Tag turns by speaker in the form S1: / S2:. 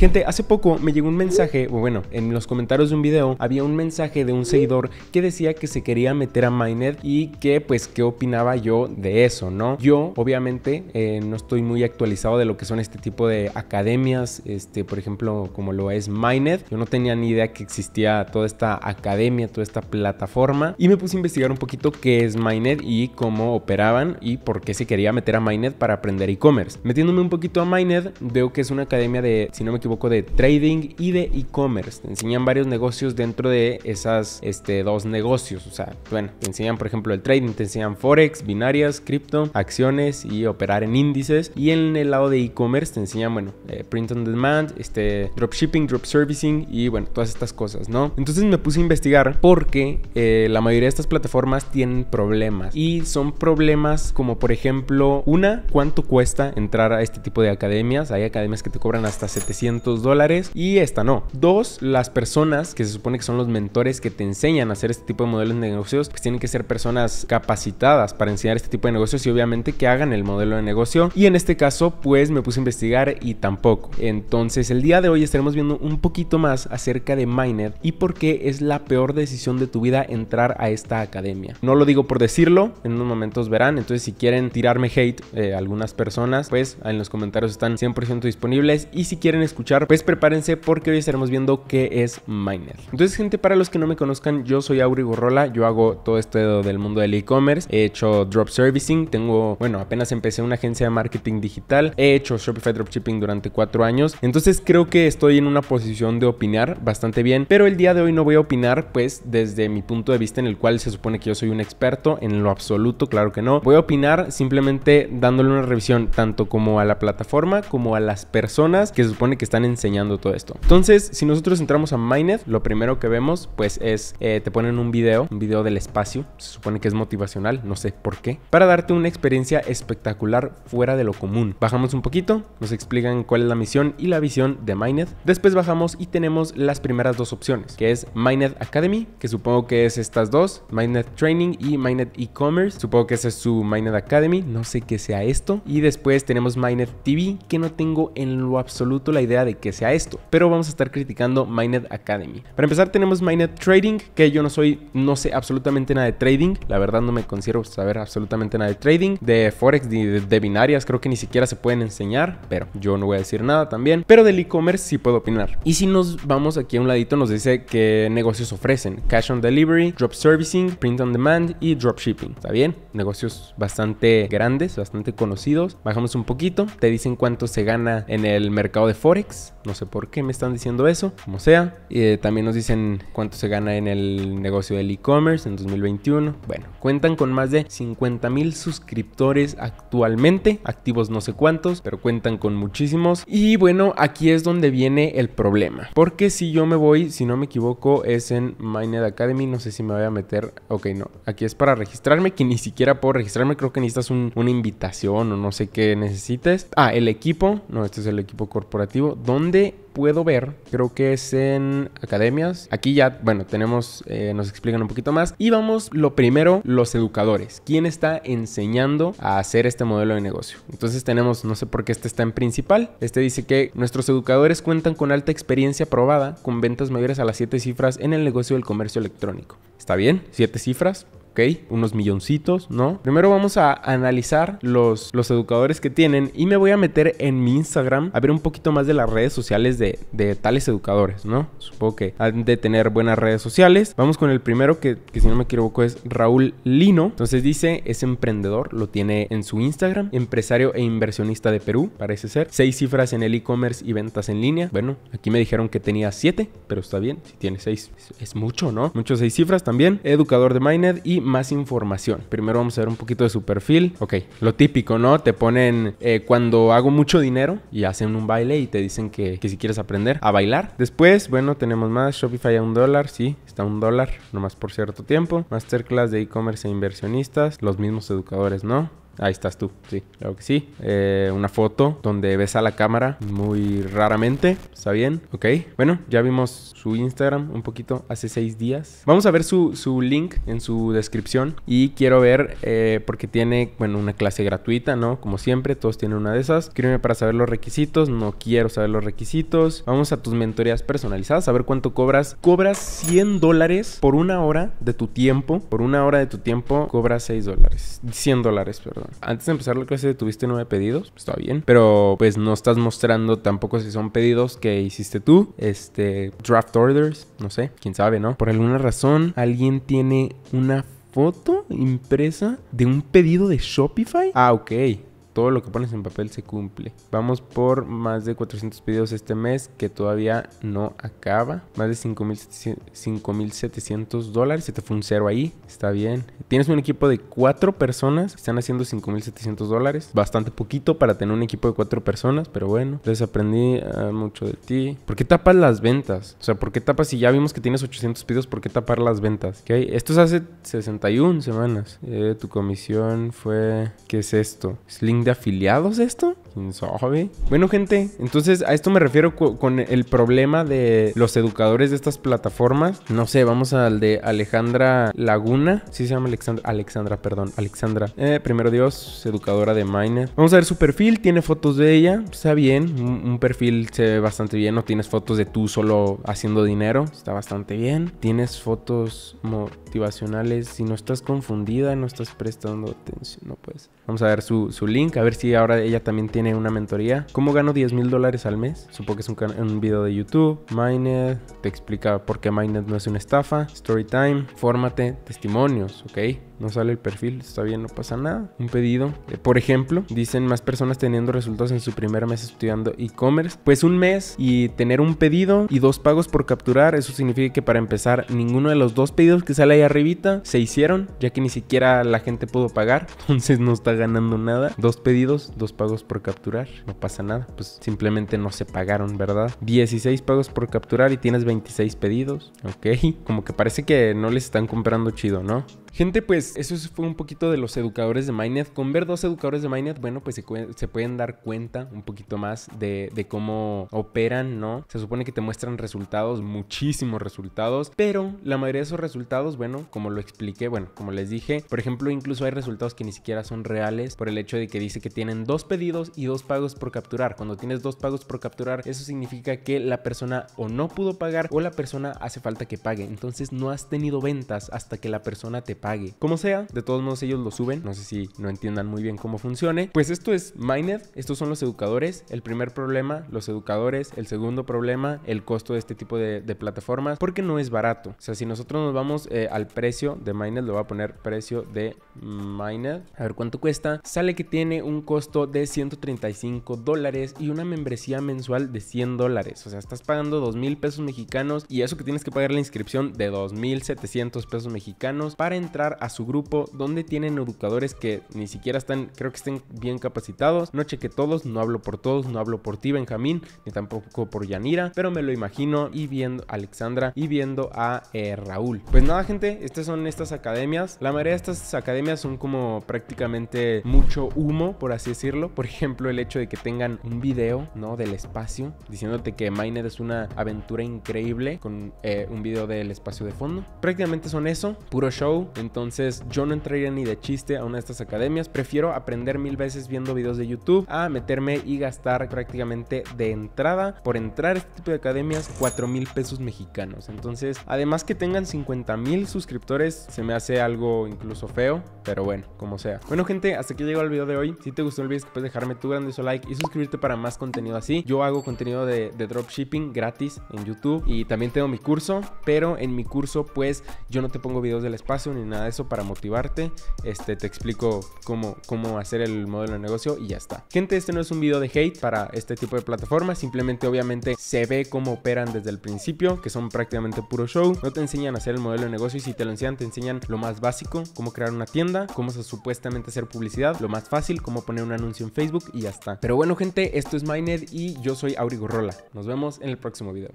S1: Gente, hace poco me llegó un mensaje, o bueno, en los comentarios de un video había un mensaje de un seguidor que decía que se quería meter a MyNet y que pues qué opinaba yo de eso, ¿no? Yo obviamente eh, no estoy muy actualizado de lo que son este tipo de academias, este, por ejemplo, como lo es MyNet. yo no tenía ni idea que existía toda esta academia, toda esta plataforma y me puse a investigar un poquito qué es MyNet y cómo operaban y por qué se quería meter a MyNet para aprender e-commerce. Metiéndome un poquito a MyNet, veo que es una academia de, si no me equivoco, poco de trading y de e-commerce. Te enseñan varios negocios dentro de esas este, dos negocios. O sea, bueno, te enseñan, por ejemplo, el trading, te enseñan forex, binarias, cripto, acciones y operar en índices. Y en el lado de e-commerce te enseñan, bueno, eh, print on demand, este, dropshipping, drop servicing y bueno, todas estas cosas, ¿no? Entonces me puse a investigar porque eh, la mayoría de estas plataformas tienen problemas y son problemas como, por ejemplo, una, ¿cuánto cuesta entrar a este tipo de academias? Hay academias que te cobran hasta 700 dólares y esta no. Dos, las personas que se supone que son los mentores que te enseñan a hacer este tipo de modelos de negocios, pues tienen que ser personas capacitadas para enseñar este tipo de negocios y obviamente que hagan el modelo de negocio. Y en este caso, pues me puse a investigar y tampoco. Entonces, el día de hoy estaremos viendo un poquito más acerca de Miner y por qué es la peor decisión de tu vida entrar a esta academia. No lo digo por decirlo, en unos momentos verán. Entonces, si quieren tirarme hate eh, algunas personas, pues en los comentarios están 100% disponibles. Y si quieren escuchar pues prepárense porque hoy estaremos viendo qué es Miner. Entonces, gente, para los que no me conozcan, yo soy Auri gorrola yo hago todo esto del mundo del e-commerce, he hecho drop servicing, tengo, bueno, apenas empecé una agencia de marketing digital, he hecho Shopify dropshipping durante cuatro años, entonces creo que estoy en una posición de opinar bastante bien, pero el día de hoy no voy a opinar pues desde mi punto de vista en el cual se supone que yo soy un experto, en lo absoluto, claro que no, voy a opinar simplemente dándole una revisión tanto como a la plataforma como a las personas que se supone que están enseñando todo esto. Entonces, si nosotros entramos a MyNet, lo primero que vemos, pues es, eh, te ponen un video, un video del espacio, se supone que es motivacional, no sé por qué, para darte una experiencia espectacular fuera de lo común. Bajamos un poquito, nos explican cuál es la misión y la visión de MyNet, Después bajamos y tenemos las primeras dos opciones, que es MyNet Academy, que supongo que es estas dos, MyNet Training y MyNet E-Commerce. Supongo que ese es su MyNet Academy, no sé qué sea esto. Y después tenemos MyNet TV, que no tengo en lo absoluto la idea de que sea esto, pero vamos a estar criticando MyNet Academy. Para empezar tenemos MyNet Trading, que yo no soy, no sé absolutamente nada de trading, la verdad no me considero saber absolutamente nada de trading, de forex ni de, binarias, creo que ni siquiera se pueden enseñar, pero yo no voy a decir nada también, pero del e-commerce sí puedo opinar. Y si nos vamos aquí a un ladito nos dice qué negocios ofrecen, cash on delivery, drop servicing, print on demand y dropshipping, ¿está bien? Negocios bastante grandes, bastante conocidos. Bajamos un poquito, te dicen cuánto se gana en el mercado de forex no sé por qué me están diciendo eso, como sea. Eh, también nos dicen cuánto se gana en el negocio del e-commerce en 2021. Bueno, cuentan con más de 50 mil suscriptores actualmente, activos no sé cuántos, pero cuentan con muchísimos. Y bueno, aquí es donde viene el problema. Porque si yo me voy, si no me equivoco, es en MyNet Academy. No sé si me voy a meter. Ok, no. Aquí es para registrarme, que ni siquiera puedo registrarme. Creo que necesitas una invitación o no sé qué necesites. Ah, el equipo. No, este es el equipo corporativo. ¿Dónde puedo ver? Creo que es en academias. Aquí ya, bueno, tenemos, eh, nos explican un poquito más. Y vamos, lo primero, los educadores. ¿Quién está enseñando a hacer este modelo de negocio? Entonces tenemos, no sé por qué este está en principal. Este dice que nuestros educadores cuentan con alta experiencia probada, con ventas mayores a las siete cifras en el negocio del comercio electrónico. ¿Está bien? ¿Siete cifras? Unos milloncitos, ¿no? Primero vamos a analizar los, los educadores que tienen y me voy a meter en mi Instagram a ver un poquito más de las redes sociales de, tales educadores, ¿no? Supongo que han de tener buenas redes sociales. Vamos con el primero que, si no me equivoco es Raúl Lino. Entonces dice, es emprendedor, lo tiene en su Instagram, empresario e inversionista de Perú, parece ser. Seis cifras en el e-commerce y ventas en línea. Bueno, aquí me dijeron que tenía siete, pero está bien, si tiene seis, es, mucho, ¿no? Muchos seis cifras también. Educador de MyNet y más información. Primero vamos a ver un poquito de su perfil. Ok, lo típico, ¿no? Te ponen eh, cuando hago mucho dinero y hacen un baile y te dicen que, que si quieres aprender a bailar. Después, bueno, tenemos más. Shopify a un dólar, sí, está a un dólar, nomás por cierto tiempo. Masterclass de e-commerce e inversionistas, los mismos educadores, ¿no? Ahí estás tú, sí, claro que sí. Eh, una foto donde ves a la cámara muy raramente, ¿está bien? Ok, bueno, ya vimos su Instagram un poquito hace seis días. Vamos a ver su, su link en su descripción y quiero ver eh, porque tiene, bueno, una clase gratuita, ¿no? Como siempre, todos tienen una de esas. Escríbeme para saber los requisitos, no quiero saber los requisitos. Vamos a tus mentorías personalizadas, a ver cuánto cobras. Cobras 100 dólares por una hora de tu tiempo, por una hora de tu tiempo cobras 6 dólares, 100 dólares, perdón antes de empezar la clase tuviste nueve pedidos, pues, está bien, pero pues no estás mostrando tampoco si son pedidos que hiciste tú, este, draft orders, no sé, quién sabe, ¿no? Por alguna razón alguien tiene una foto impresa de un pedido de Shopify. Ah, ok todo lo que pones en papel se cumple. Vamos por más de 400 pedidos este mes que todavía no acaba. Más de 5.700 dólares. Se te fue un cero ahí. Está bien. Tienes un equipo de 4 personas. Están haciendo 5.700 dólares. Bastante poquito para tener un equipo de 4 personas. Pero bueno. Les aprendí eh, mucho de ti. ¿Por qué tapas las ventas? O sea, ¿por qué tapas si ya vimos que tienes 800 pedidos? ¿Por qué tapar las ventas? ¿Okay? Esto es hace 61 semanas. Eh, tu comisión fue... ¿Qué es esto? Sling de afiliados esto? Mm, bueno, gente, entonces a esto me refiero con el problema de los educadores de estas plataformas. No sé, vamos al de Alejandra Laguna. si se llama Alexandra. Alexandra, perdón. Alexandra. Eh, primero Dios, educadora de miner. Vamos a ver su perfil. Tiene fotos de ella. Está bien. Un, perfil se ve bastante bien. No tienes fotos de tú solo haciendo dinero. Está bastante bien. Tienes fotos motivacionales. Si no estás confundida, no estás prestando atención. No puedes. Vamos a ver su link. A ver si ahora ella también tiene tiene una mentoría. ¿Cómo gano 10 mil dólares al mes? Supongo que es un, video de YouTube. MyNet te explica por qué Miner no es una estafa. story time fórmate, testimonios, ¿ok? No sale el perfil, está bien, no pasa nada. Un pedido. por ejemplo, dicen más personas teniendo resultados en su primer mes estudiando e-commerce. Pues un mes y tener un pedido y dos pagos por capturar. Eso significa que para empezar, ninguno de los dos pedidos que sale ahí arribita se hicieron, ya que ni siquiera la gente pudo pagar. Entonces no está ganando nada. Dos pedidos, dos pagos por capturar capturar, no pasa nada, pues simplemente no se pagaron, ¿verdad? 16 pagos por capturar y tienes 26 pedidos, ok, como que parece que no les están comprando chido, ¿no? Gente, pues eso fue un poquito de los educadores de MyNet. Con ver dos educadores de MyNet, bueno, pues se, pueden dar cuenta un poquito más de, cómo operan, ¿no? Se supone que te muestran resultados, muchísimos resultados, pero la mayoría de esos resultados, bueno, como lo expliqué, bueno, como les dije, por ejemplo, incluso hay resultados que ni siquiera son reales por el hecho de que dice que tienen dos pedidos y dos pagos por capturar. Cuando tienes dos pagos por capturar, eso significa que la persona o no pudo pagar o la persona hace falta que pague. Entonces no has tenido ventas hasta que la persona te pague. Como sea, de todos modos ellos lo suben. No sé si no entiendan muy bien cómo funcione. Pues esto es Miner, estos son los educadores. El primer problema, los educadores. El segundo problema, el costo de este tipo de, plataformas, porque no es barato. O sea, si nosotros nos vamos eh, al precio de Miner, lo voy a poner precio de Miner, A ver cuánto cuesta. Sale que tiene un costo de 135 dólares y una membresía mensual de 100 dólares. O sea, estás pagando 2 mil pesos mexicanos y eso que tienes que pagar la inscripción de 2.700 pesos mexicanos para entrar entrar a su grupo donde tienen educadores que ni siquiera están, creo que estén bien capacitados. No cheque todos, no hablo por todos, no hablo por ti, Benjamín, ni tampoco por Yanira, pero me lo imagino y viendo a Alexandra y viendo a eh, Raúl. Pues nada, gente, estas son estas academias. La mayoría de estas academias son como prácticamente mucho humo, por así decirlo. Por ejemplo, el hecho de que tengan un video, ¿no? Del espacio, diciéndote que Miner es una aventura increíble con eh, un video del espacio de fondo. Prácticamente son eso, puro show. Entonces yo no entraría ni de chiste a una de estas academias. Prefiero aprender mil veces viendo videos de YouTube a meterme y gastar prácticamente de entrada por entrar a este tipo de academias 4 mil pesos mexicanos. Entonces, además que tengan 50 mil suscriptores, se me hace algo incluso feo, pero bueno, como sea. Bueno, gente, hasta aquí llegó el video de hoy. Si te gustó, el olvides puedes dejarme tu grandioso like y suscribirte para más contenido así. Yo hago contenido de, dropshipping gratis en YouTube y también tengo mi curso, pero en mi curso, pues yo no te pongo videos del espacio ni nada de eso para motivarte. Este, te explico cómo, cómo hacer el modelo de negocio y ya está. Gente, este no es un video de hate para este tipo de plataformas. Simplemente, obviamente, se ve cómo operan desde el principio, que son prácticamente puro show. No te enseñan a hacer el modelo de negocio y si te lo enseñan, te enseñan lo más básico, cómo crear una tienda, cómo supuestamente hacer publicidad, lo más fácil, cómo poner un anuncio en Facebook y ya está. Pero bueno, gente, esto es MyNet y yo soy Aurigo Rola. Nos vemos en el próximo video.